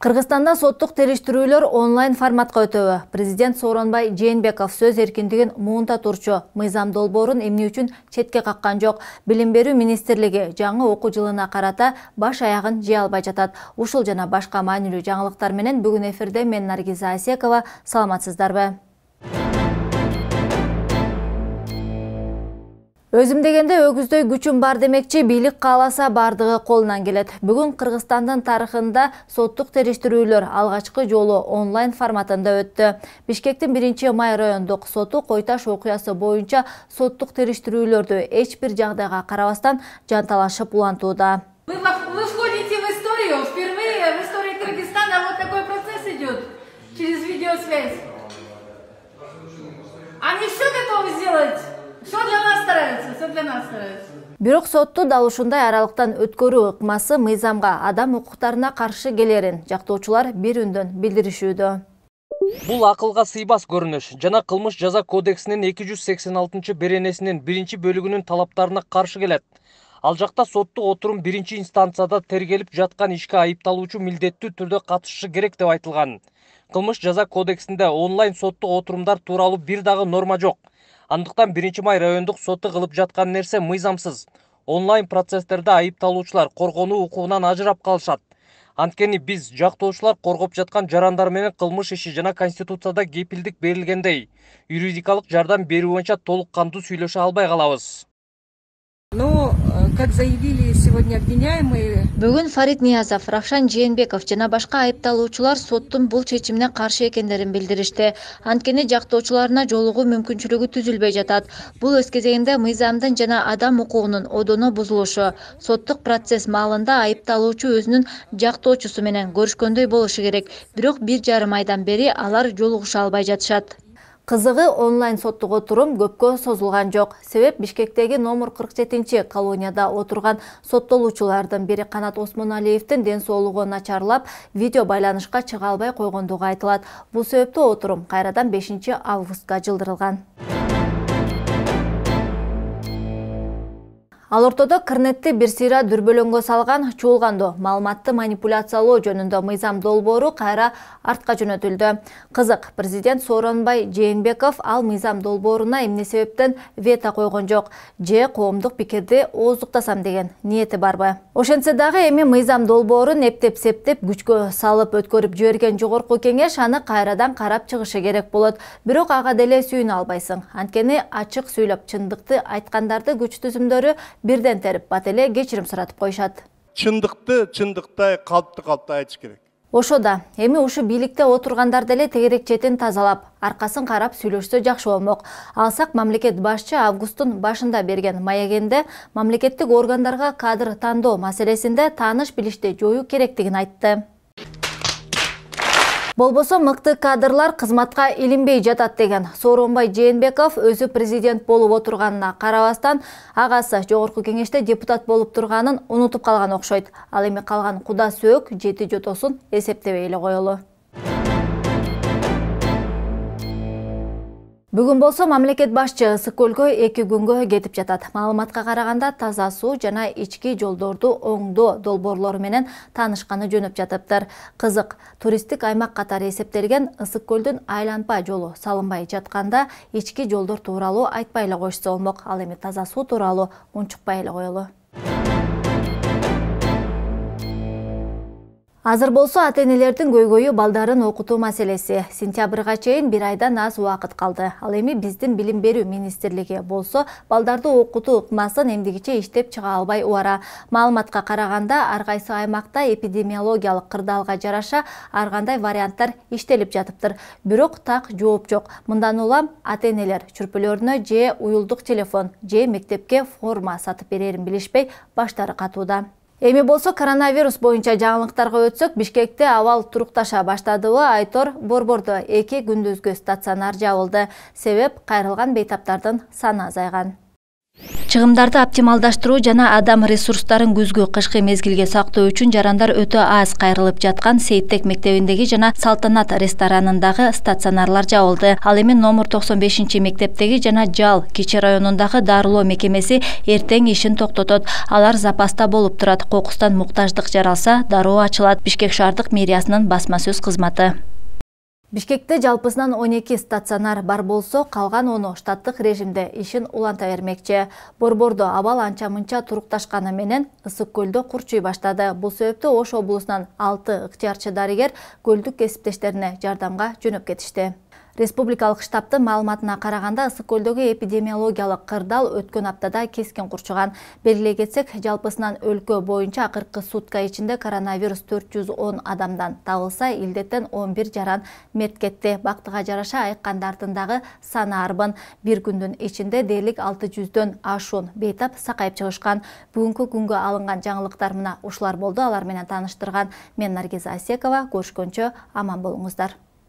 кыргызстанда соттук териштирүүлөр онлайн форматка өтөбү президент сооронбай жээнбеков сөз эркиндигин муунта турчу мыйзам долбоорун эмне үчүн четке каккан жок билим берүү министрлиги жаңы окуу жылына карата баш аягын жыя албай жатат ушул жана башка маанилүү жаңылыктар менен бүгүн эфирде мен наргиза асекова саламатсыздарбы өзүм дегенде өгүздөй күчүм бар демекчи бийлик кааласа бардыгы колунан келет бүгүн кыргызстандын тарыхында соттук териштирүүлөр алгачкы жолу онлайн форматында өттү бишкектин биринчи май райондук соту койташ окуясы боюнча соттук териштирүүлөрдү эч бир жагдайга карабастан жанталашып улантууда вы входите в историю впервые в истории кыргызстана вот такой процесс идет через видеосвязь кимден асырыз бирок сотту дал ушундай аралыктан өткөрүү ыкмасы мыйзамга адам укуктарына каршы келерин жактоочулар бир үндөн билдиришүүдө Бұл ақылға сыйбас көрініш жана қылмыш жаза кодексінің 286 беренесінің бірінші бөлігінің талаптарына қаршы келет. Ал жақта сотты отырым бірінші инстанцияда тергеліп жатқан ишке айыпталуучу милдеттүү түрдө катышышы керек деп айтылған. Кылмыш жаза кодексінде онлайн сотты отырымдар туралы бір дағы норма жоқ андықтан 1 май райондық соты қылып жатқан нерсе мыйзамсыз онлайн процесстерде айыпталуучулар қорғону ұқуынан ажырап қалшат анткени біз жактоочулар коргоп жатқан жарандар қылмыш кылмыш жана конституцияда кепилдик берілгендей юридикалық жардам берүү боюнча толук кандуу албай қалауыз как заявили сегодня обвиняемые бүгүн фарид ниязов равшан жээнбеков жана башка айыпталуучулар соттун бул чечимине каршы экендерин билдиришти анткени жактоочуларына жолугуу мүмкүнчүлүгү түзүлбөй жатат бул өз кезегинде мыйзамдын жана адам укугунун одоно бузулушу соттук процесс маалында айыпталуучу өзүнүн жактоочусу менен көрүшкөндөй болушу керек бирок бир жарым айдан бери алар жолугуша албай жатышат кызыгы онлайн соттук отурум көпкө созулган жок себеп бишкектеги номер кырк жетинчи колонияда отурган соттолуучулардын бири канат осмоналиевдин ден соолугу начарлап видео байланышка чыга албай койгондугу айтылат бул себептүү отурум кайрадан бешинчи августка жылдырылган ал ортодо кырнетти бир сыйра дүрбөлөңгө салган чуулганду маалыматты манипуляциялоо жөнүндө мыйзам долбоору кайра артка жөнөтүлдү кызык президент сооронбай жээнбеков ал мыйзам долбооруна эмне себептен вето койгон жок же коомдук пикирди ооздуктасам деген ниети барбы ошентсе дагы эми мыйзам долбоорун эптеп септеп күчкө салып өткөрүп жиберген жогорку кеңеш аны кайрадан карап чыгышы керек болот бирок ага деле сүйүнө албайсың анткени ачык сүйлөп чындыкты айткандарды күч түзүмдөрү бирден терип бат эле сұратып суратып коюшат чындыкты чындыктай калпты калпты айтыш керек ошода эми ушу бийликте отургандар деле тегерек четин тазалап арқасын қарап сүйлөшсө жакшы болмок Алсақ мамлекет башчы августтун башында берген маегинде мамлекеттик органдарга кадр тандоо маселесинде тааныш билишти жоюу керектигин айтты болбосо мыкты кадрлар кызматка илинбей жатат деген сооронбай жээнбеков өзү президент болуп отурганына карабастан агасы жогорку кеңеште депутат болуп турганын унутуп калган окшойт ал эми калган куда сөөк жети жотосун эсептебей эле коелу бүгүн болсо мамлекет башчы ысык көлгө эки күнгө кетип жатат маалыматка караганда таза суу жана ички жолдорду оңдоо долбоорлору менен таанышканы жөнөп жатыптыр кызык туристтик аймак катары эсептелген ысык көлдүн айланпа жолу салынбай жатканда ички жолдор тууралуу айтпай эле коюшса болмок ал эми таза суу тууралуу унчукпай эле коелу азыр болсо ата энелердин көйгөйү балдарын окутуу маселеси сентябрга чейин бир айдан аз убакыт калды ал эми биздин билим берүү министрлиги болсо балдарды окутуу ыкмасын эмдигиче иштеп чыга албай убара маалыматка караганда ар кайсы аймакта эпидемиологиялык кырдаалга жараша ар кандай варианттар иштелип жатыптыр бирок так жооп жок мындан улам ата энелер чүрпөлөрүнө же уюлдук телефон же мектепке форма сатып берерин билишпей баштары катууда эми болсо коронавирус боюнча жаңылыктарга өтсөк бишкекте абал турукташа баштадыбы айтор борбордо эки күндүзгү стационар жабылды себеп кайрылган бейтаптардын саны азайган чыгымдарды оптималдаштыруу жана адам ресурстарын күзгү кышкы мезгилге сактоо үчүн жарандар өтө аз кайрылып жаткан сейттек мектебиндеги жана салтанат ресторанындагы стационарлар жабылды ал эми номер токсон бешинчи мектептеги жана жал кичи районундагы дарылоо мекемеси эртең ишин токтотот алар запаста болуп турат кокустан муктаждык жаралса дароо ачылат бишкек шаардык мэриясынын басма сөз кызматы бишкекте жалпысынан он эки стационар бар болсо калган ону штаттык режимде ишин уланта бермекчи борбордо абал анча мынча турукташканы менен ысык көлдө курчуй баштады бул себептүү ош облусунан алты ыктыярчы дарыгер көлдүк кесиптештерине жардамга жөнөп кетишти республикалык штабтын маалыматына караганда ысык көлдөгү эпидемиологиялык кырдаал өткөн аптада кескин курчуган белгилей кетсек жалпысынан өлкө боюнча акыркы сутка ичинде коронавирус төрт жүз он адамдан табылса илдеттен он бир жаран мерт кетти бактыга жараша айыккандардын дагы саны арбын бир күндүн ичинде дээрлик алты жүздөн ашуун бейтап сакайып чыгышкан бүгүнкү күнгө алынган жаңылыктар мына ушулар болду алар менен тааныштырган мен наргиза асекова көрүшкөнчө аман болуңуздар